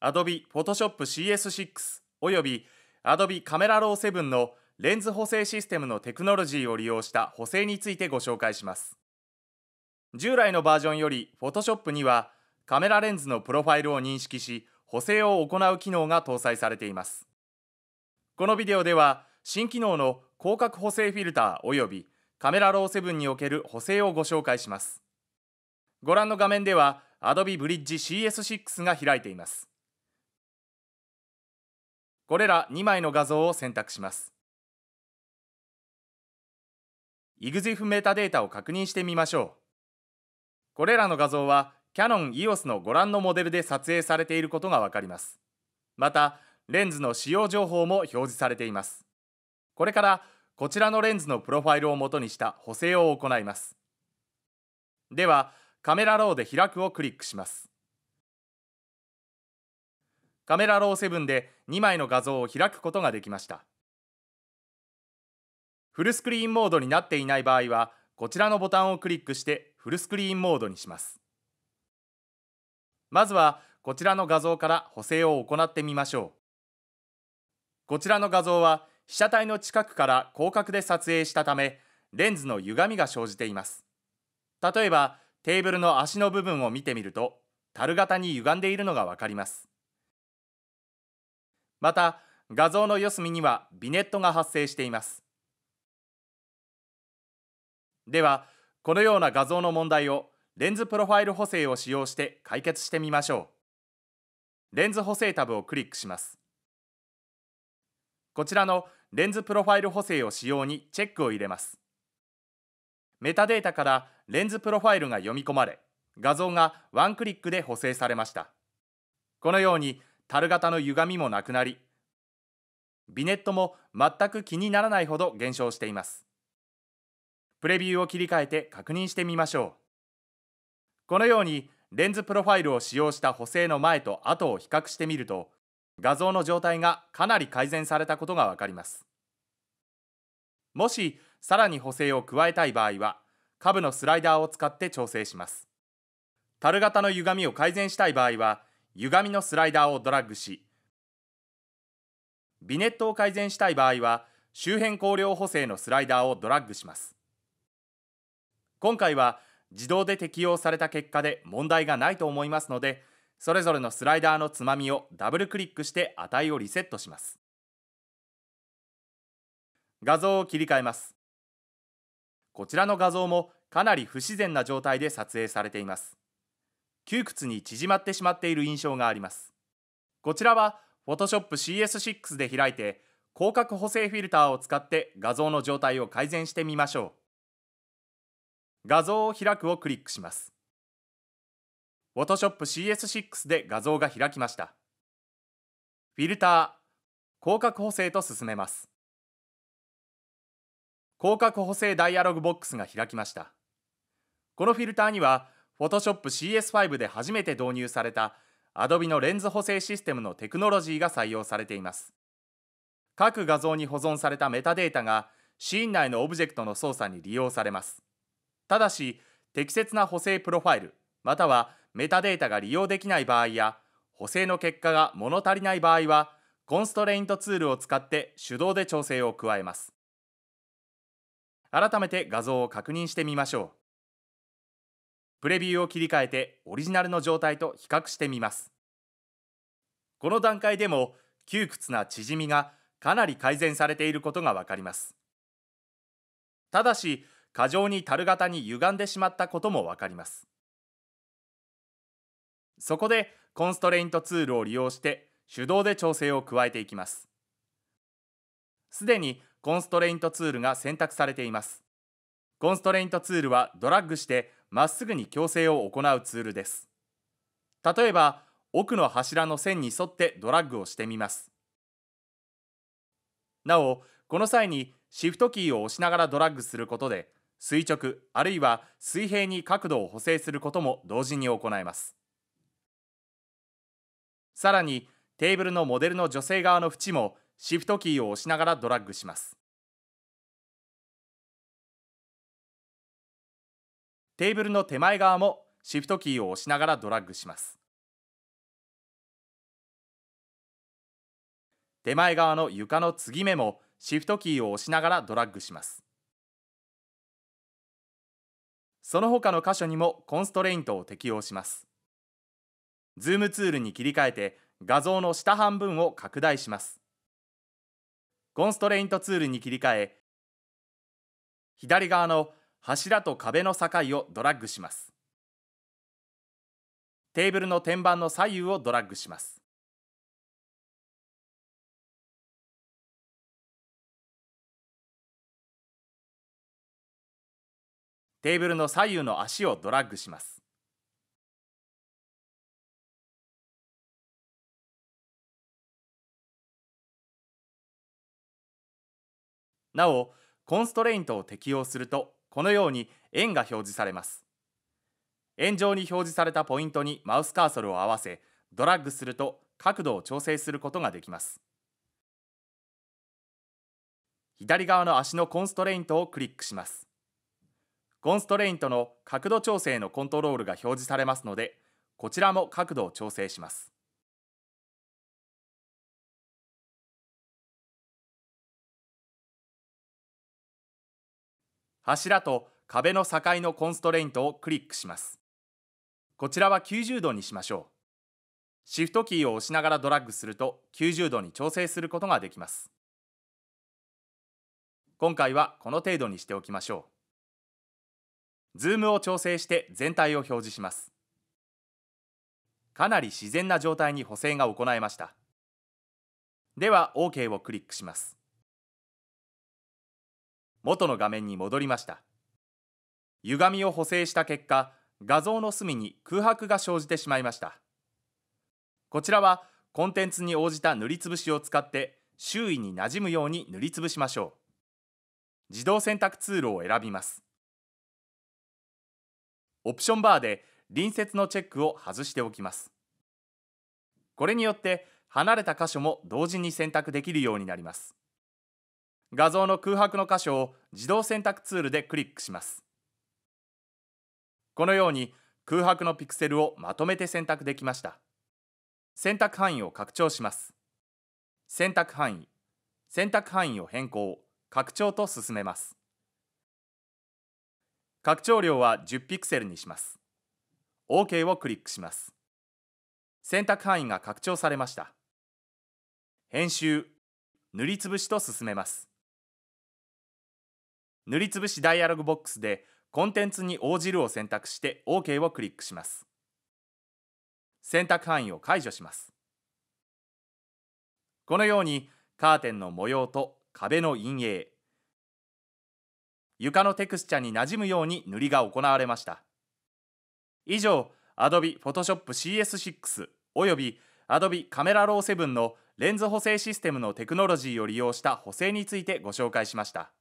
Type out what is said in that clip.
Adobe Photoshop CS6 および Adobe Camera Raw 7のレンズ補正システムのテクノロジーを利用した補正についてご紹介します。従来のバージョンより Photoshop にはカメラレンズのプロファイルを認識し補正を行う機能が搭載されています。このビデオでは新機能の広角補正フィルター及びカメラロー7における補正をご紹介します。ご覧の画面では Adobe Bridge CS6 が開いています。これら2枚の画像を選択します EXIF メタデータを確認してみましょうこれらの画像はキャノン EOS のご覧のモデルで撮影されていることがわかりますまたレンズの使用情報も表示されていますこれからこちらのレンズのプロファイルを元にした補正を行いますではカメラローで開くをクリックしますカメラロー7で2枚の画像を開くことができましたフルスクリーンモードになっていない場合はこちらのボタンをクリックしてフルスクリーンモードにしますまずはこちらの画像から補正を行ってみましょうこちらの画像は被写体の近くから広角で撮影したためレンズの歪みが生じています例えばテーブルの足の部分を見てみると樽型に歪んでいるのがわかりますまた画像の四隅にはビネットが発生していますではこのような画像の問題をレンズプロファイル補正を使用して解決してみましょうレンズ補正タブをクリックしますこちらのレンズプロファイル補正を使用にチェックを入れますメタデータからレンズプロファイルが読み込まれ画像がワンクリックで補正されましたこのように樽型の歪みもなくなりビネットも全く気にならないほど減少していますプレビューを切り替えて確認してみましょうこのようにレンズプロファイルを使用した補正の前と後を比較してみると画像の状態がかなり改善されたことがわかりますもしさらに補正を加えたい場合は下部のスライダーを使って調整します樽型の歪みを改善したい場合は歪みのスライダーをドラッグしビネットを改善したい場合は周辺光量補正のスライダーをドラッグします今回は自動で適用された結果で問題がないと思いますのでそれぞれのスライダーのつまみをダブルクリックして値をリセットします画像を切り替えますこちらの画像もかなり不自然な状態で撮影されています窮屈に縮まってしまっている印象があります。こちらは Photoshop CS6 で開いて広角補正フィルターを使って画像の状態を改善してみましょう。画像を開くをクリックします。Photoshop CS6 で画像が開きました。フィルター、広角補正と進めます。広角補正ダイアログボックスが開きました。このフィルターには Photoshop CS5 で初めて導入された Adobe のレンズ補正システムのテクノロジーが採用されています。各画像に保存されたメタデータがシーン内のオブジェクトの操作に利用されます。ただし、適切な補正プロファイル、またはメタデータが利用できない場合や、補正の結果が物足りない場合は、コンストレイントツールを使って手動で調整を加えます。改めて画像を確認してみましょう。プレビューを切り替えてオリジナルの状態と比較してみます。この段階でも窮屈な縮みがかなり改善されていることがわかります。ただし、過剰に樽型に歪んでしまったこともわかります。そこで、コンストレイントツールを利用して手動で調整を加えていきます。すでにコンストレイントツールが選択されています。コンストレイントツールはドラッグしてまっすぐに矯正を行うツールです例えば奥の柱の線に沿ってドラッグをしてみますなおこの際にシフトキーを押しながらドラッグすることで垂直あるいは水平に角度を補正することも同時に行えますさらにテーブルのモデルの女性側の縁もシフトキーを押しながらドラッグしますテーブルの手前側もシフトキーを押しながらドラッグします。手前側の床の継ぎ目もシフトキーを押しながらドラッグします。その他の箇所にもコンストレイントを適用します。ズームツールに切り替えて画像の下半分を拡大します。コンストレイントツールに切り替え、左側の柱と壁の境をドラッグしますテーブルの天板の左右をドラッグしますテーブルの左右の足をドラッグしますなおコンストレイントを適用するとこのように円が表示されます円上に表示されたポイントにマウスカーソルを合わせドラッグすると角度を調整することができます左側の足のコンストレイントをクリックしますコンストレイントの角度調整のコントロールが表示されますのでこちらも角度を調整します柱と壁の境のコンストレイントをクリックします。こちらは90度にしましょう。シフトキーを押しながらドラッグすると90度に調整することができます。今回はこの程度にしておきましょう。ズームを調整して全体を表示します。かなり自然な状態に補正が行えました。では OK をクリックします。元の画面に戻りました歪みを補正した結果画像の隅に空白が生じてしまいましたこちらはコンテンツに応じた塗りつぶしを使って周囲に馴染むように塗りつぶしましょう自動選択ツールを選びますオプションバーで隣接のチェックを外しておきますこれによって離れた箇所も同時に選択できるようになります画像の空白の箇所を自動選択ツールでクリックしますこのように空白のピクセルをまとめて選択できました選択範囲を拡張します選択範囲選択範囲を変更拡張と進めます拡張量は10ピクセルにします OK をクリックします選択範囲が拡張されました編集塗りつぶしと進めます塗りつぶしダイアログボックスでコンテンツに応じるを選択して OK をクリックします選択範囲を解除しますこのようにカーテンの模様と壁の陰影床のテクスチャに馴染むように塗りが行われました以上 Adobe Photoshop CS6 および Adobe Camera r a 7のレンズ補正システムのテクノロジーを利用した補正についてご紹介しました。